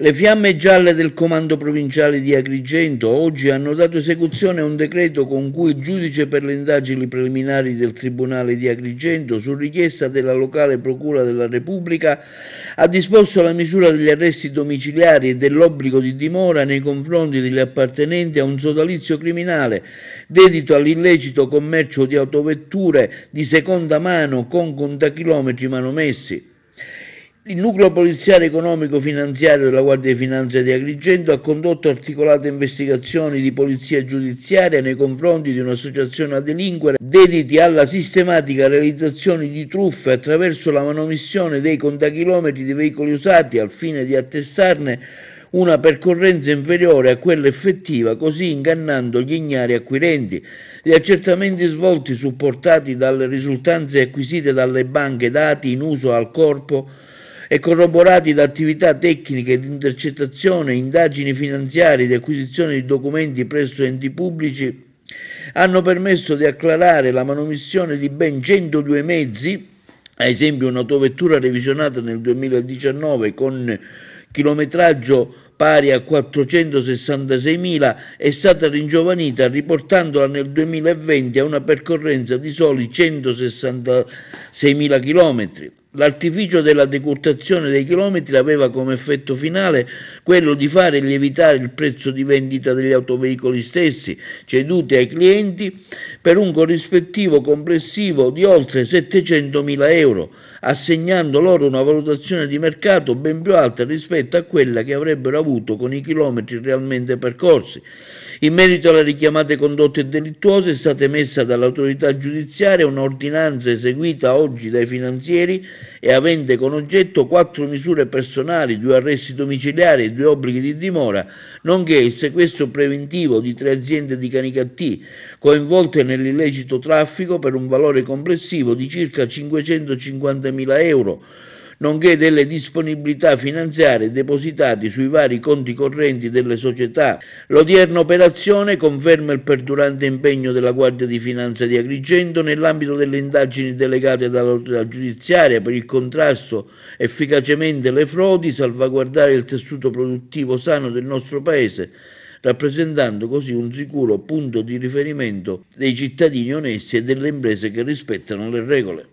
Le fiamme gialle del comando provinciale di Agrigento oggi hanno dato esecuzione a un decreto con cui il giudice per le indagini preliminari del Tribunale di Agrigento, su richiesta della locale Procura della Repubblica, ha disposto la misura degli arresti domiciliari e dell'obbligo di dimora nei confronti degli appartenenti a un sodalizio criminale dedito all'illecito commercio di autovetture di seconda mano con contachilometri manomessi. Il nucleo poliziale economico-finanziario della Guardia di Finanza di Agrigento ha condotto articolate investigazioni di polizia giudiziaria nei confronti di un'associazione a delinquere dediti alla sistematica realizzazione di truffe attraverso la manomissione dei contachilometri di veicoli usati al fine di attestarne una percorrenza inferiore a quella effettiva, così ingannando gli ignari acquirenti. Gli accertamenti svolti, supportati dalle risultanze acquisite dalle banche dati in uso al corpo, e corroborati da attività tecniche di intercettazione, indagini finanziarie di acquisizione di documenti presso enti pubblici, hanno permesso di acclarare la manomissione di ben 102 mezzi, ad esempio un'autovettura revisionata nel 2019 con chilometraggio pari a 466.000, è stata ringiovanita riportandola nel 2020 a una percorrenza di soli 166.000 km. L'artificio della decurtazione dei chilometri aveva come effetto finale quello di fare lievitare il prezzo di vendita degli autoveicoli stessi ceduti ai clienti per un corrispettivo complessivo di oltre 700.000 euro, assegnando loro una valutazione di mercato ben più alta rispetto a quella che avrebbero avuto con i chilometri realmente percorsi. In merito alle richiamate condotte delittuose è stata emessa dall'autorità giudiziaria un'ordinanza eseguita oggi dai finanzieri e avente con oggetto quattro misure personali, due arresti domiciliari e due obblighi di dimora, nonché il sequestro preventivo di tre aziende di Canicattì coinvolte nell'illecito traffico per un valore complessivo di circa 550.000 euro nonché delle disponibilità finanziarie depositate sui vari conti correnti delle società. L'odierna operazione conferma il perdurante impegno della Guardia di Finanza di Agrigento nell'ambito delle indagini delegate dall'autorità giudiziaria per il contrasto efficacemente alle frodi, salvaguardare il tessuto produttivo sano del nostro Paese rappresentando così un sicuro punto di riferimento dei cittadini onesti e delle imprese che rispettano le regole.